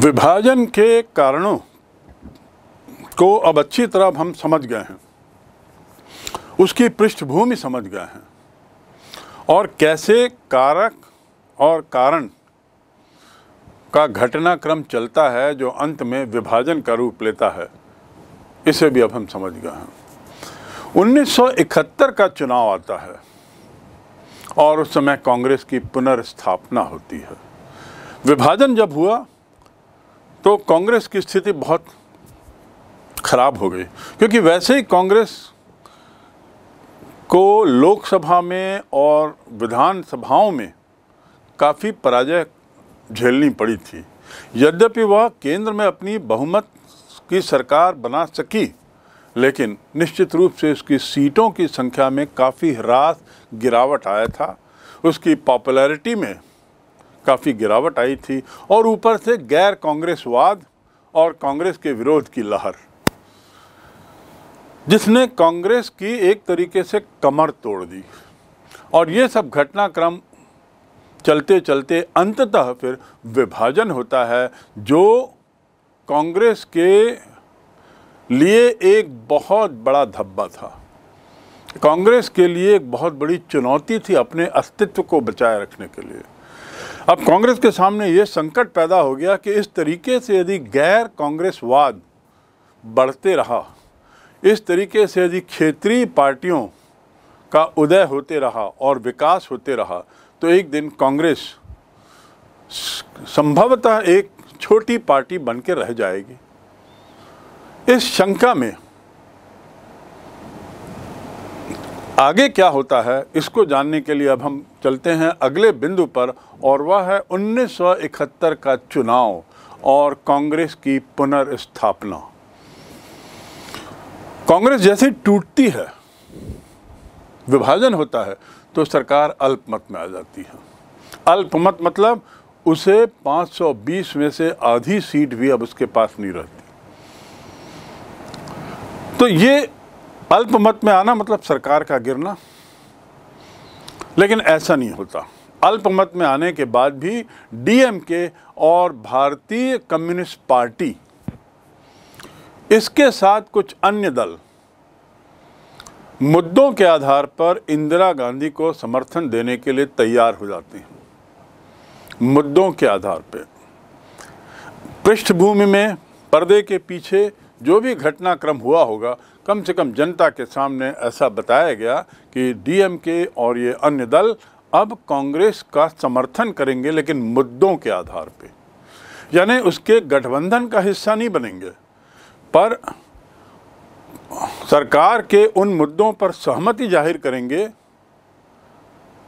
विभाजन के कारणों को अब अच्छी तरह हम समझ गए हैं उसकी पृष्ठभूमि समझ गए हैं और कैसे कारक और कारण का घटनाक्रम चलता है जो अंत में विभाजन का रूप लेता है इसे भी अब हम समझ गए हैं 1971 का चुनाव आता है और उस समय कांग्रेस की पुनर्स्थापना होती है विभाजन जब हुआ तो कांग्रेस की स्थिति बहुत खराब हो गई क्योंकि वैसे ही कांग्रेस को लोकसभा में और विधानसभाओं में काफ़ी पराजय झेलनी पड़ी थी यद्यपि वह केंद्र में अपनी बहुमत की सरकार बना सकी लेकिन निश्चित रूप से उसकी सीटों की संख्या में काफ़ी ह्रास गिरावट आया था उसकी पॉपुलैरिटी में काफ़ी गिरावट आई थी और ऊपर से गैर कांग्रेसवाद और कांग्रेस के विरोध की लहर जिसने कांग्रेस की एक तरीके से कमर तोड़ दी और ये सब घटनाक्रम चलते चलते अंततः फिर विभाजन होता है जो कांग्रेस के लिए एक बहुत बड़ा धब्बा था कांग्रेस के लिए एक बहुत बड़ी चुनौती थी अपने अस्तित्व को बचाए रखने के लिए अब कांग्रेस के सामने ये संकट पैदा हो गया कि इस तरीके से यदि गैर कांग्रेसवाद बढ़ते रहा इस तरीके से यदि क्षेत्रीय पार्टियों का उदय होते रहा और विकास होते रहा तो एक दिन कांग्रेस संभवतः एक छोटी पार्टी बनकर रह जाएगी इस शंका में आगे क्या होता है इसको जानने के लिए अब हम चलते हैं अगले बिंदु पर और वह है उन्नीस का चुनाव और कांग्रेस की पुनर्स्थापना कांग्रेस जैसे टूटती है विभाजन होता है तो सरकार अल्पमत में आ जाती है अल्पमत मतलब उसे 520 में से आधी सीट भी अब उसके पास नहीं रहती तो ये अल्पमत में आना मतलब सरकार का गिरना लेकिन ऐसा नहीं होता अल्पमत में आने के बाद भी डीएमके और भारतीय कम्युनिस्ट पार्टी इसके साथ कुछ अन्य दल मुद्दों के आधार पर इंदिरा गांधी को समर्थन देने के लिए तैयार हो जाते हैं मुद्दों के आधार पर पृष्ठभूमि में पर्दे के पीछे जो भी घटनाक्रम हुआ होगा कम से कम जनता के सामने ऐसा बताया गया कि डीएमके और ये अन्य दल अब कांग्रेस का समर्थन करेंगे लेकिन मुद्दों के आधार पे यानी उसके गठबंधन का हिस्सा नहीं बनेंगे पर सरकार के उन मुद्दों पर सहमति जाहिर करेंगे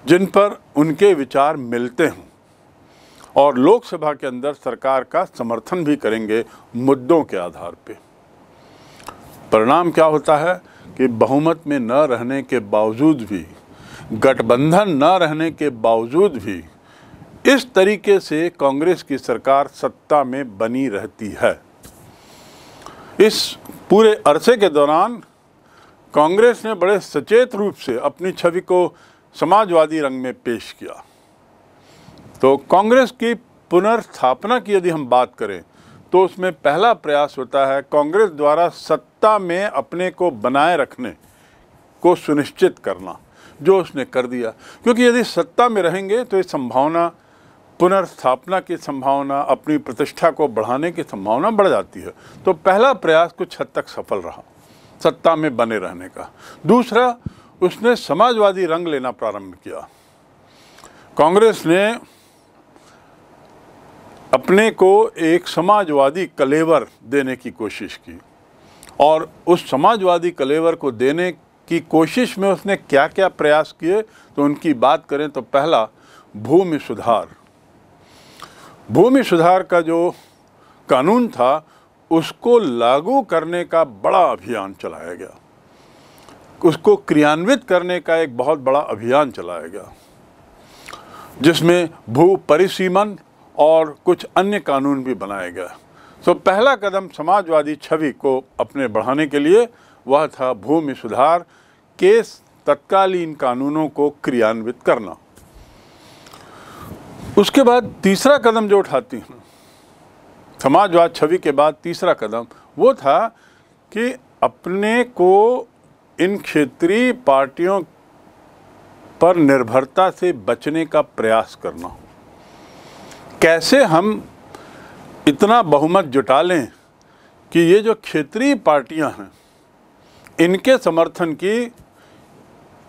जिन पर उनके विचार मिलते हों और लोकसभा के अंदर सरकार का समर्थन भी करेंगे मुद्दों के आधार पर परिणाम क्या होता है कि बहुमत में न रहने के बावजूद भी गठबंधन न रहने के बावजूद भी इस तरीके से कांग्रेस की सरकार सत्ता में बनी रहती है इस पूरे अरसे के दौरान कांग्रेस ने बड़े सचेत रूप से अपनी छवि को समाजवादी रंग में पेश किया तो कांग्रेस की पुनर्स्थापना की यदि हम बात करें तो उसमें पहला प्रयास होता है कांग्रेस द्वारा सत्ता में अपने को बनाए रखने को सुनिश्चित करना जो उसने कर दिया क्योंकि यदि सत्ता में रहेंगे तो ये संभावना पुनर्स्थापना की संभावना अपनी प्रतिष्ठा को बढ़ाने की संभावना बढ़ जाती है तो पहला प्रयास कुछ हद तक सफल रहा सत्ता में बने रहने का दूसरा उसने समाजवादी रंग लेना प्रारंभ किया कांग्रेस ने अपने को एक समाजवादी कलेवर देने की कोशिश की और उस समाजवादी कलेवर को देने की कोशिश में उसने क्या क्या प्रयास किए तो उनकी बात करें तो पहला भूमि सुधार भूमि सुधार का जो कानून था उसको लागू करने का बड़ा अभियान चलाया गया उसको क्रियान्वित करने का एक बहुत बड़ा अभियान चलाया गया जिसमें भू परिसीमन और कुछ अन्य कानून भी बनाए गए तो पहला कदम समाजवादी छवि को अपने बढ़ाने के लिए वह था भूमि सुधार के तत्कालीन कानूनों को क्रियान्वित करना उसके बाद तीसरा कदम जो उठाती हूँ समाजवाद छवि के बाद तीसरा कदम वो था कि अपने को इन क्षेत्रीय पार्टियों पर निर्भरता से बचने का प्रयास करना कैसे हम इतना बहुमत जुटा लें कि ये जो क्षेत्रीय पार्टियां हैं इनके समर्थन की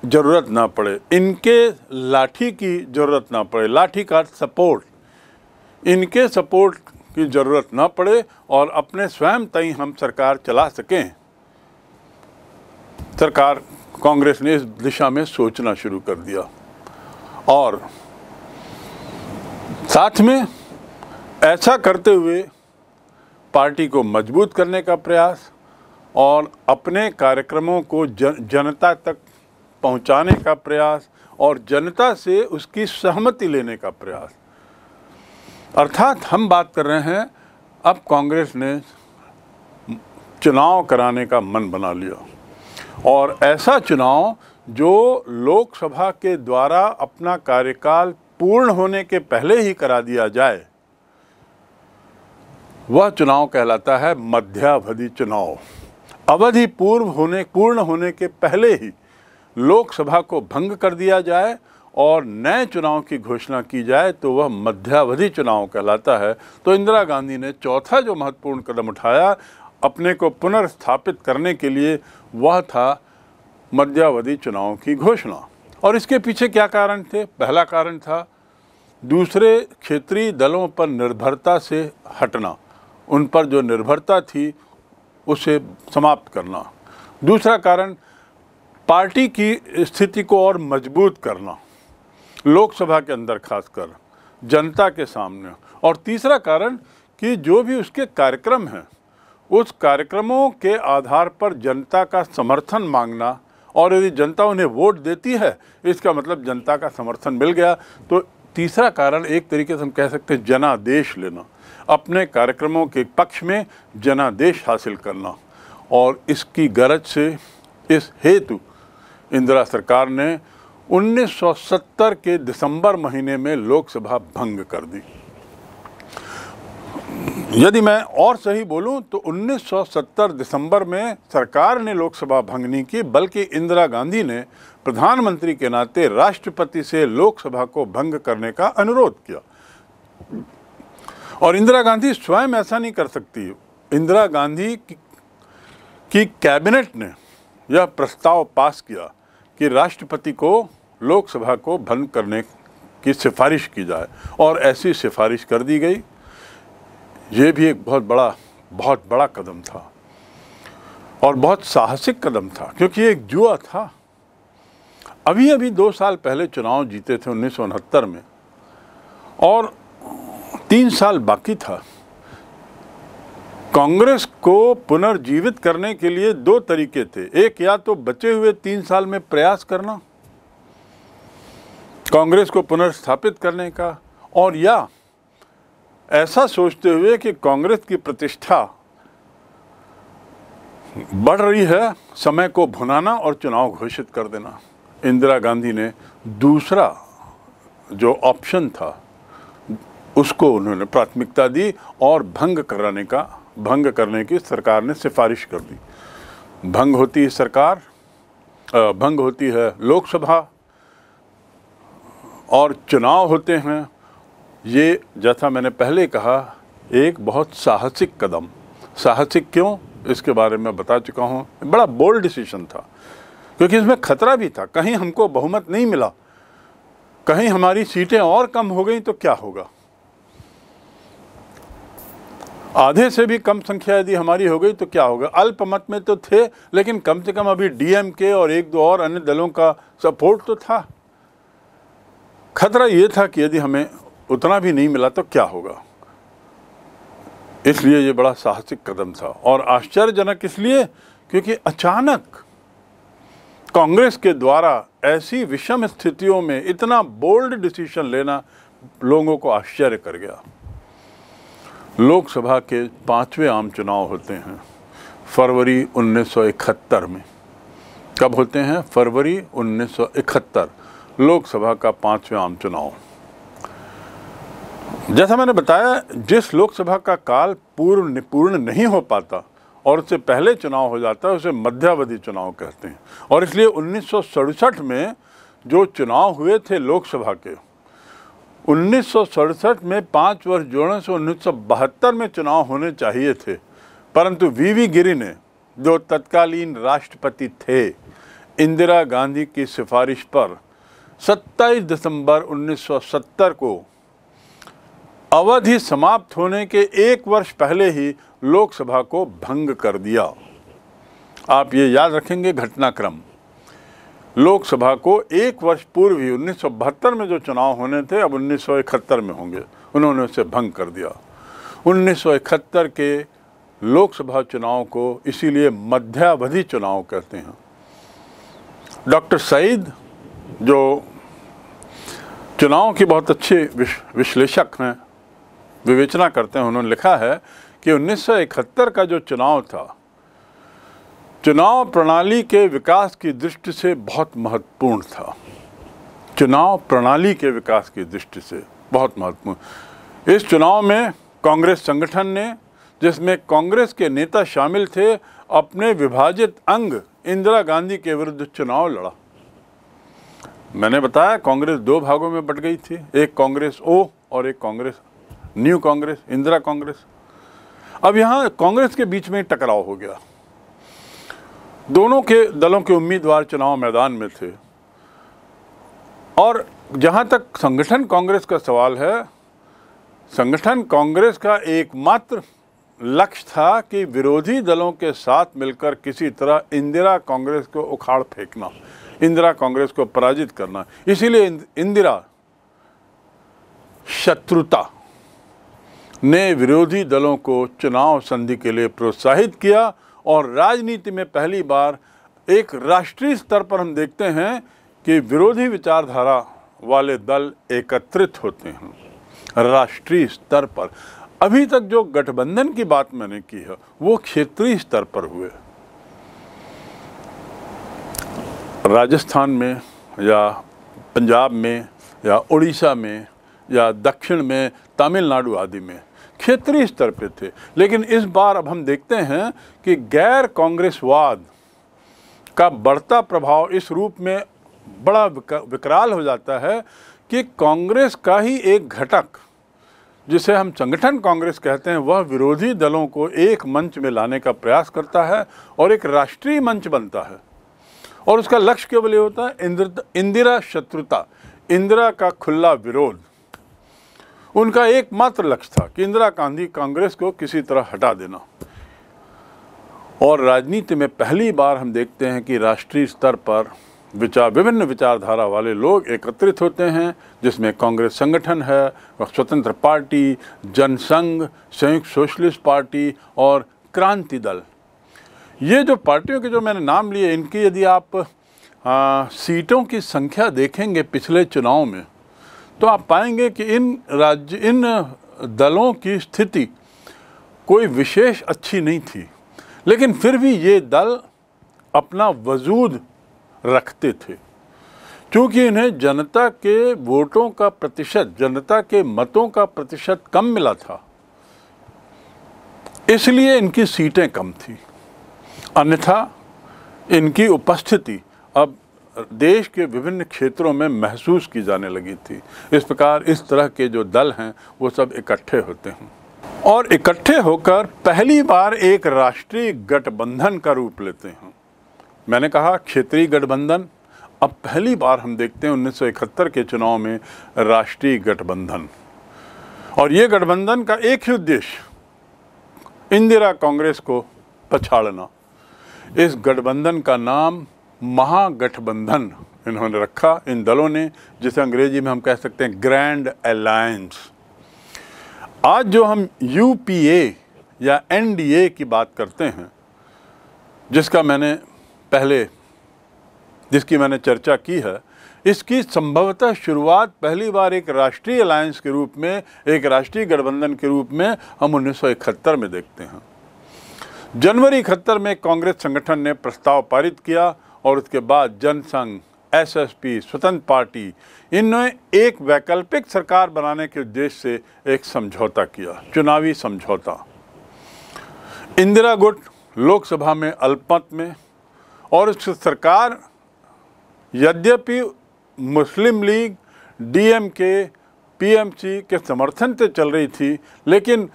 ज़रूरत ना पड़े इनके लाठी की ज़रूरत ना पड़े लाठी का सपोर्ट इनके सपोर्ट की ज़रूरत ना पड़े और अपने स्वयं तय हम सरकार चला सकें सरकार कांग्रेस ने इस दिशा में सोचना शुरू कर दिया और साथ में ऐसा करते हुए पार्टी को मजबूत करने का प्रयास और अपने कार्यक्रमों को जन, जनता तक पहुंचाने का प्रयास और जनता से उसकी सहमति लेने का प्रयास अर्थात हम बात कर रहे हैं अब कांग्रेस ने चुनाव कराने का मन बना लिया और ऐसा चुनाव जो लोकसभा के द्वारा अपना कार्यकाल पूर्ण होने के पहले ही करा दिया जाए वह चुनाव कहलाता है मध्यावधि चुनाव अवधि पूर्व होने पूर्ण होने के पहले ही लोकसभा को भंग कर दिया जाए और नए चुनाव की घोषणा की जाए तो वह मध्यावधि चुनाव कहलाता है तो इंदिरा गांधी ने चौथा जो महत्वपूर्ण कदम उठाया अपने को पुनर्स्थापित करने के लिए वह था मध्यावधि चुनाव की घोषणा और इसके पीछे क्या कारण थे पहला कारण था दूसरे क्षेत्रीय दलों पर निर्भरता से हटना उन पर जो निर्भरता थी उसे समाप्त करना दूसरा कारण पार्टी की स्थिति को और मजबूत करना लोकसभा के अंदर खासकर जनता के सामने और तीसरा कारण कि जो भी उसके कार्यक्रम हैं उस कार्यक्रमों के आधार पर जनता का समर्थन मांगना और यदि जनता उन्हें वोट देती है इसका मतलब जनता का समर्थन मिल गया तो तीसरा कारण एक तरीके से हम कह सकते हैं जनादेश लेना अपने कार्यक्रमों के पक्ष में जनादेश हासिल करना और इसकी गरज से इस हेतु इंदिरा सरकार ने 1970 के दिसंबर महीने में लोकसभा भंग कर दी यदि मैं और सही बोलूं तो 1970 दिसंबर में सरकार ने लोकसभा भंग नहीं की बल्कि इंदिरा गांधी ने प्रधानमंत्री के नाते राष्ट्रपति से लोकसभा को भंग करने का अनुरोध किया और इंदिरा गांधी स्वयं ऐसा नहीं कर सकती इंदिरा गांधी की कैबिनेट ने यह प्रस्ताव पास किया कि राष्ट्रपति को लोकसभा को भंग करने की सिफारिश की जाए और ऐसी सिफारिश कर दी गई ये भी एक बहुत बड़ा बहुत बड़ा कदम था और बहुत साहसिक कदम था क्योंकि एक जुआ था अभी अभी दो साल पहले चुनाव जीते थे उन्नीस में और तीन साल बाकी था कांग्रेस को पुनर्जीवित करने के लिए दो तरीके थे एक या तो बचे हुए तीन साल में प्रयास करना कांग्रेस को पुनर्स्थापित करने का और या ऐसा सोचते हुए कि कांग्रेस की प्रतिष्ठा बढ़ रही है समय को भुनाना और चुनाव घोषित कर देना इंदिरा गांधी ने दूसरा जो ऑप्शन था उसको उन्होंने प्राथमिकता दी और भंग कराने का भंग करने की सरकार ने सिफारिश कर दी भंग होती है सरकार भंग होती है लोकसभा और चुनाव होते हैं ये जैसा मैंने पहले कहा एक बहुत साहसिक कदम साहसिक क्यों इसके बारे में बता चुका हूँ बड़ा बोल्ड डिसीजन था क्योंकि इसमें खतरा भी था कहीं हमको बहुमत नहीं मिला कहीं हमारी सीटें और कम हो गई तो क्या होगा आधे से भी कम संख्या यदि हमारी हो गई तो क्या होगा अल्पमत में तो थे लेकिन कम से कम अभी डीएमके और एक दो और अन्य दलों का सपोर्ट तो था खतरा ये था कि यदि हमें उतना भी नहीं मिला तो क्या होगा इसलिए ये बड़ा साहसिक कदम था और आश्चर्यजनक इसलिए क्योंकि अचानक कांग्रेस के द्वारा ऐसी विषम स्थितियों में इतना बोल्ड डिसीजन लेना लोगों को आश्चर्य कर गया लोकसभा के पांचवें आम चुनाव होते हैं फरवरी 1971 में कब होते हैं फरवरी 1971 लोकसभा का पांचवें आम चुनाव जैसा मैंने बताया जिस लोकसभा का काल पूर्ण निपूर्ण नहीं हो पाता और उससे पहले चुनाव हो जाता है उसे मध्यावधि चुनाव कहते हैं और इसलिए उन्नीस में जो चुनाव हुए थे लोकसभा के उन्नीस में पाँच वर्ष जोड़ने से उन्नीस में चुनाव होने चाहिए थे परंतु वीवी गिरी ने जो तत्कालीन राष्ट्रपति थे इंदिरा गांधी की सिफारिश पर 27 दिसंबर 1970 को अवधि समाप्त होने के एक वर्ष पहले ही लोकसभा को भंग कर दिया आप ये याद रखेंगे घटनाक्रम लोकसभा को एक वर्ष पूर्व ही उन्नीस में जो चुनाव होने थे अब उन्नीस में होंगे उन्होंने उसे भंग कर दिया उन्नीस के लोकसभा चुनाव को इसीलिए मध्यावधि चुनाव कहते हैं डॉक्टर सईद जो चुनाव के बहुत अच्छे विश्लेषक हैं विवेचना करते हैं उन्होंने लिखा है कि 1971 का जो चुनाव था चुनाव प्रणाली के विकास की दृष्टि से बहुत महत्वपूर्ण था चुनाव प्रणाली के विकास की दृष्टि से बहुत महत्वपूर्ण इस चुनाव में कांग्रेस संगठन ने जिसमें कांग्रेस के नेता शामिल थे अपने विभाजित अंग इंदिरा गांधी के विरुद्ध चुनाव लड़ा मैंने बताया कांग्रेस दो भागों में बट गई थी एक कांग्रेस ओ और एक कांग्रेस न्यू कांग्रेस इंदिरा कांग्रेस अब यहाँ कांग्रेस के बीच में टकराव हो गया दोनों के दलों के उम्मीदवार चुनाव मैदान में थे और जहाँ तक संगठन कांग्रेस का सवाल है संगठन कांग्रेस का एकमात्र लक्ष्य था कि विरोधी दलों के साथ मिलकर किसी तरह इंदिरा कांग्रेस को उखाड़ फेंकना इंदिरा कांग्रेस को पराजित करना इसीलिए इंदिरा शत्रुता ने विरोधी दलों को चुनाव संधि के लिए प्रोत्साहित किया और राजनीति में पहली बार एक राष्ट्रीय स्तर पर हम देखते हैं कि विरोधी विचारधारा वाले दल एकत्रित होते हैं राष्ट्रीय स्तर पर अभी तक जो गठबंधन की बात मैंने की है वो क्षेत्रीय स्तर पर हुए राजस्थान में या पंजाब में या उड़ीसा में या दक्षिण में तमिलनाडु आदि में क्षेत्रीय स्तर पे थे लेकिन इस बार अब हम देखते हैं कि गैर कांग्रेसवाद का बढ़ता प्रभाव इस रूप में बड़ा विकराल हो जाता है कि कांग्रेस का ही एक घटक जिसे हम संगठन कांग्रेस कहते हैं वह विरोधी दलों को एक मंच में लाने का प्रयास करता है और एक राष्ट्रीय मंच बनता है और उसका लक्ष्य केवल ये होता है इंदिरा शत्रुता इंदिरा का खुला विरोध उनका एकमात्र लक्ष्य था कि इंदिरा गांधी कांग्रेस को किसी तरह हटा देना और राजनीति में पहली बार हम देखते हैं कि राष्ट्रीय स्तर पर विचार विभिन्न विचारधारा वाले लोग एकत्रित होते हैं जिसमें कांग्रेस संगठन है स्वतंत्र पार्टी जनसंघ संयुक्त सोशलिस्ट पार्टी और क्रांति दल ये जो पार्टियों के जो मैंने नाम लिए इनकी यदि आप आ, हाँ, सीटों की संख्या देखेंगे पिछले चुनाव में तो आप पाएंगे कि इन राज्य इन दलों की स्थिति कोई विशेष अच्छी नहीं थी लेकिन फिर भी ये दल अपना वजूद रखते थे क्योंकि इन्हें जनता के वोटों का प्रतिशत जनता के मतों का प्रतिशत कम मिला था इसलिए इनकी सीटें कम थी अन्यथा इनकी उपस्थिति अब देश के विभिन्न क्षेत्रों में महसूस की जाने लगी थी इस प्रकार इस तरह के जो दल हैं वो सब इकट्ठे होते हैं और इकट्ठे होकर पहली बार एक राष्ट्रीय गठबंधन का रूप लेते हैं मैंने कहा क्षेत्रीय गठबंधन अब पहली बार हम देखते हैं 1971 के चुनाव में राष्ट्रीय गठबंधन और ये गठबंधन का एक ही उद्देश्य इंदिरा कांग्रेस को पछाड़ना इस गठबंधन का नाम महागठबंधन इन्होंने रखा इन दलों ने जिसे अंग्रेजी में हम कह सकते हैं ग्रैंड अलायंस आज जो हम यू या एन की बात करते हैं जिसका मैंने पहले जिसकी मैंने चर्चा की है इसकी संभवतः शुरुआत पहली बार एक राष्ट्रीय अलायंस के रूप में एक राष्ट्रीय गठबंधन के रूप में हम इकहत्तर में देखते हैं जनवरी इकहत्तर में कांग्रेस संगठन ने प्रस्ताव पारित किया और उसके बाद जनसंघ एसएसपी स्वतंत्र पार्टी इन्होंने एक वैकल्पिक सरकार बनाने के उद्देश्य से एक समझौता किया चुनावी समझौता इंदिरा गुट लोकसभा में अल्पमत में और उस सरकार यद्यपि मुस्लिम लीग डीएमके पीएमसी के समर्थन से चल रही थी लेकिन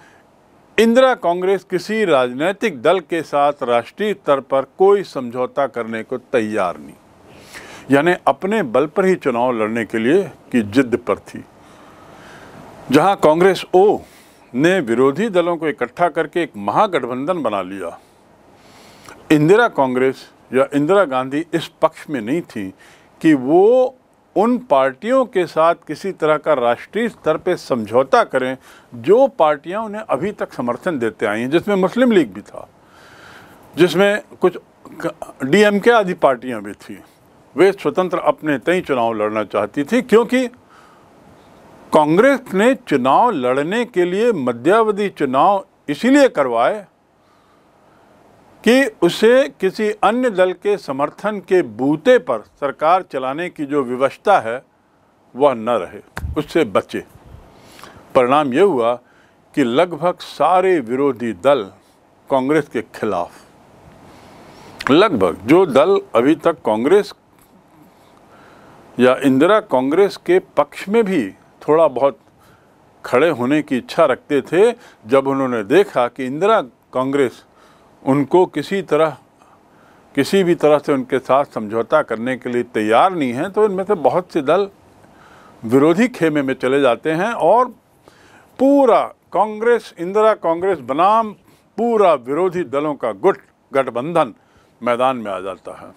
इंदिरा कांग्रेस किसी राजनीतिक दल के साथ राष्ट्रीय स्तर पर कोई समझौता करने को तैयार नहीं यानी अपने बल पर ही चुनाव लड़ने के लिए की जिद पर थी जहां कांग्रेस ओ ने विरोधी दलों को इकट्ठा करके एक महागठबंधन बना लिया इंदिरा कांग्रेस या इंदिरा गांधी इस पक्ष में नहीं थी कि वो उन पार्टियों के साथ किसी तरह का राष्ट्रीय स्तर पर समझौता करें जो पार्टियां उन्हें अभी तक समर्थन देते आई हैं जिसमें मुस्लिम लीग भी था जिसमें कुछ डीएमके आदि पार्टियां भी थी वे स्वतंत्र अपने तय चुनाव लड़ना चाहती थी क्योंकि कांग्रेस ने चुनाव लड़ने के लिए मध्यावधि चुनाव इसीलिए करवाए कि उसे किसी अन्य दल के समर्थन के बूते पर सरकार चलाने की जो व्यवस्था है वह न रहे उससे बचे परिणाम ये हुआ कि लगभग सारे विरोधी दल कांग्रेस के खिलाफ लगभग जो दल अभी तक कांग्रेस या इंदिरा कांग्रेस के पक्ष में भी थोड़ा बहुत खड़े होने की इच्छा रखते थे जब उन्होंने देखा कि इंदिरा कांग्रेस उनको किसी तरह किसी भी तरह से उनके साथ समझौता करने के लिए तैयार नहीं हैं तो इनमें से बहुत से दल विरोधी खेमे में चले जाते हैं और पूरा कांग्रेस इंदिरा कांग्रेस बनाम पूरा विरोधी दलों का गुट गठबंधन मैदान में आ जाता है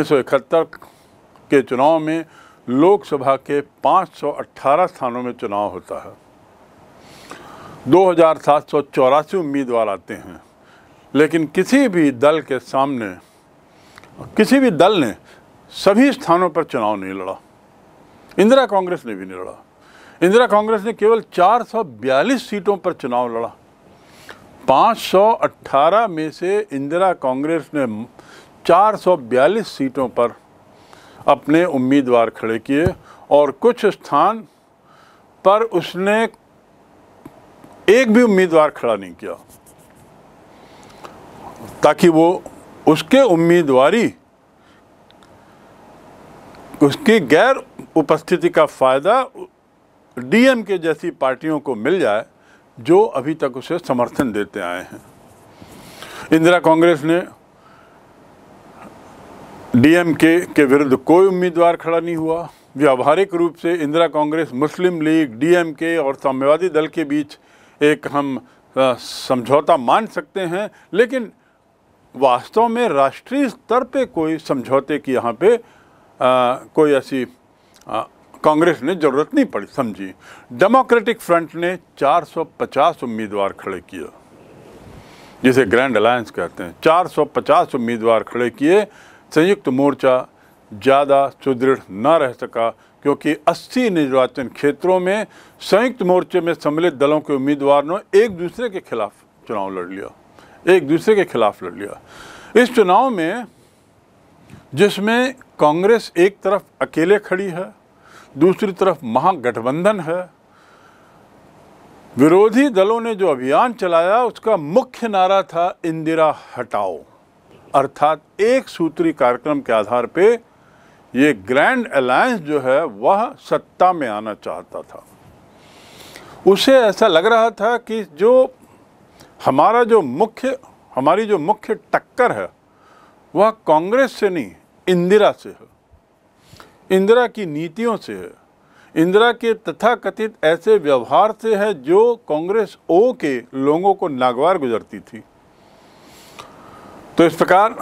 1971 के चुनाव में लोकसभा के 518 स्थानों में चुनाव होता है दो हज़ार उम्मीदवार आते हैं लेकिन किसी भी दल के सामने किसी भी दल ने सभी स्थानों पर चुनाव नहीं लड़ा इंदिरा कांग्रेस ने भी नहीं लड़ा इंदिरा कांग्रेस ने केवल 442 सीटों पर चुनाव लड़ा 518 में से इंदिरा कांग्रेस ने 442 सीटों पर अपने उम्मीदवार खड़े किए और कुछ स्थान पर उसने एक भी उम्मीदवार खड़ा नहीं किया ताकि वो उसके उम्मीदवारी उसकी गैर उपस्थिति का फ़ायदा डीएम के जैसी पार्टियों को मिल जाए जो अभी तक उसे समर्थन देते आए हैं इंदिरा कांग्रेस ने डीएम के के विरुद्ध कोई उम्मीदवार खड़ा नहीं हुआ व्यावहारिक रूप से इंदिरा कांग्रेस मुस्लिम लीग डीएमके के और साम्यवादी दल के बीच एक हम समझौता मान सकते हैं लेकिन वास्तव में राष्ट्रीय स्तर पे कोई समझौते की यहाँ पे आ, कोई ऐसी कांग्रेस ने ज़रूरत नहीं पड़ी समझी डेमोक्रेटिक फ्रंट ने 450 उम्मीदवार खड़े किए जिसे ग्रैंड अलायंस कहते हैं 450 उम्मीदवार खड़े किए संयुक्त मोर्चा ज़्यादा सुदृढ़ न रह सका क्योंकि 80 निर्वाचन क्षेत्रों में संयुक्त मोर्चे में सम्मिलित दलों के उम्मीदवार ने एक दूसरे के खिलाफ चुनाव लड़ लिया एक दूसरे के खिलाफ लड़ लिया इस चुनाव में जिसमें कांग्रेस एक तरफ अकेले खड़ी है दूसरी तरफ महागठबंधन है विरोधी दलों ने जो अभियान चलाया उसका मुख्य नारा था इंदिरा हटाओ अर्थात एक सूत्री कार्यक्रम के आधार पे ये ग्रैंड अलायंस जो है वह सत्ता में आना चाहता था उसे ऐसा लग रहा था कि जो हमारा जो मुख्य हमारी जो मुख्य टक्कर है वह कांग्रेस से नहीं इंदिरा से है इंदिरा की नीतियों से है इंदिरा के तथाकथित ऐसे व्यवहार से है जो कांग्रेस ओ के लोगों को नागवार गुजरती थी तो इस प्रकार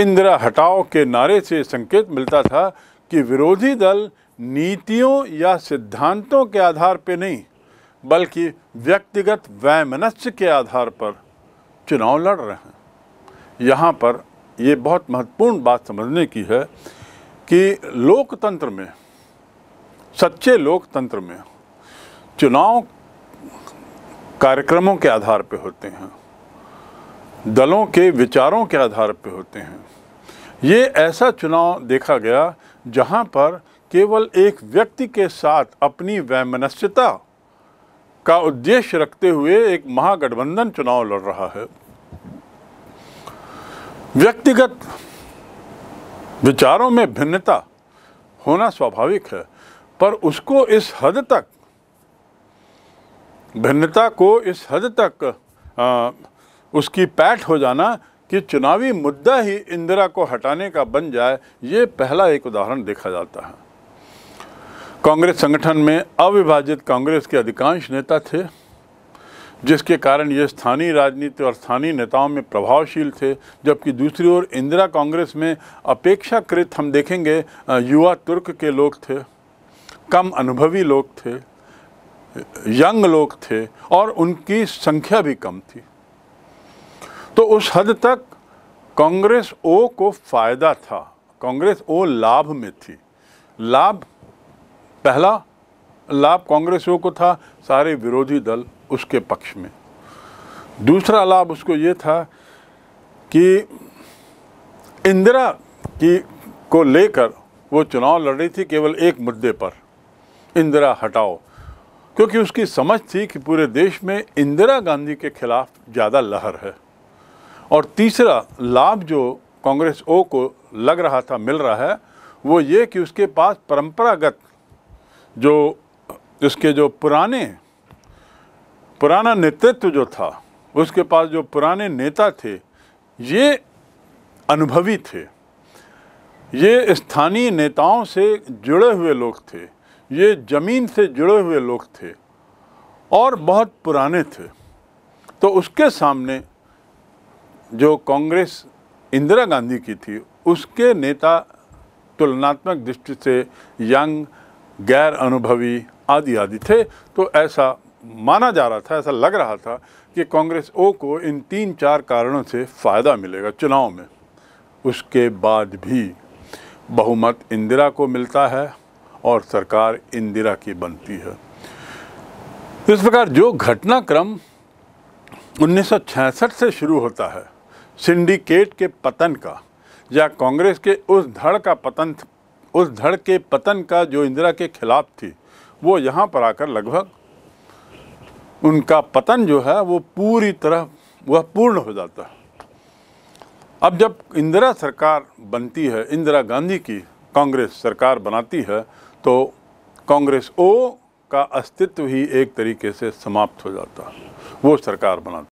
इंदिरा हटाओ के नारे से संकेत मिलता था कि विरोधी दल नीतियों या सिद्धांतों के आधार पर नहीं बल्कि व्यक्तिगत वैमनस्य के आधार पर चुनाव लड़ रहे हैं यहाँ पर ये बहुत महत्वपूर्ण बात समझने की है कि लोकतंत्र में सच्चे लोकतंत्र में चुनाव कार्यक्रमों के आधार पर होते हैं दलों के विचारों के आधार पर होते हैं ये ऐसा चुनाव देखा गया जहाँ पर केवल एक व्यक्ति के साथ अपनी वैमनस्यता का उद्देश्य रखते हुए एक महागठबंधन चुनाव लड़ रहा है व्यक्तिगत विचारों में भिन्नता होना स्वाभाविक है पर उसको इस हद तक भिन्नता को इस हद तक आ, उसकी पैठ हो जाना कि चुनावी मुद्दा ही इंदिरा को हटाने का बन जाए ये पहला एक उदाहरण देखा जाता है कांग्रेस संगठन में अविभाजित कांग्रेस के अधिकांश नेता थे जिसके कारण ये स्थानीय राजनीति और स्थानीय नेताओं में प्रभावशील थे जबकि दूसरी ओर इंदिरा कांग्रेस में अपेक्षाकृत हम देखेंगे युवा तुर्क के लोग थे कम अनुभवी लोग थे यंग लोग थे और उनकी संख्या भी कम थी तो उस हद तक कांग्रेस ओ को फ़ायदा था कांग्रेस ओ लाभ में थी लाभ पहला लाभ कांग्रेसियों को था सारे विरोधी दल उसके पक्ष में दूसरा लाभ उसको ये था कि इंदिरा की को लेकर वो चुनाव लड़ रही थी केवल एक मुद्दे पर इंदिरा हटाओ क्योंकि उसकी समझ थी कि पूरे देश में इंदिरा गांधी के खिलाफ ज़्यादा लहर है और तीसरा लाभ जो कांग्रेस ओ को लग रहा था मिल रहा है वो ये कि उसके पास परंपरागत जो इसके जो पुराने पुराना नेतृत्व जो था उसके पास जो पुराने नेता थे ये अनुभवी थे ये स्थानीय नेताओं से जुड़े हुए लोग थे ये ज़मीन से जुड़े हुए लोग थे और बहुत पुराने थे तो उसके सामने जो कांग्रेस इंदिरा गांधी की थी उसके नेता तुलनात्मक दृष्टि से यंग गैर अनुभवी आदि आदि थे तो ऐसा माना जा रहा था ऐसा लग रहा था कि कांग्रेस ओ को इन तीन चार कारणों से फ़ायदा मिलेगा चुनाव में उसके बाद भी बहुमत इंदिरा को मिलता है और सरकार इंदिरा की बनती है इस प्रकार जो घटनाक्रम 1966 से शुरू होता है सिंडिकेट के पतन का या कांग्रेस के उस धड़ का पतन उस धड़ के पतन का जो इंदिरा के खिलाफ थी वो यहाँ पर आकर लगभग उनका पतन जो है वो पूरी तरह वह पूर्ण हो जाता है अब जब इंदिरा सरकार बनती है इंदिरा गांधी की कांग्रेस सरकार बनाती है तो कांग्रेस ओ का अस्तित्व ही एक तरीके से समाप्त हो जाता है वो सरकार बनाती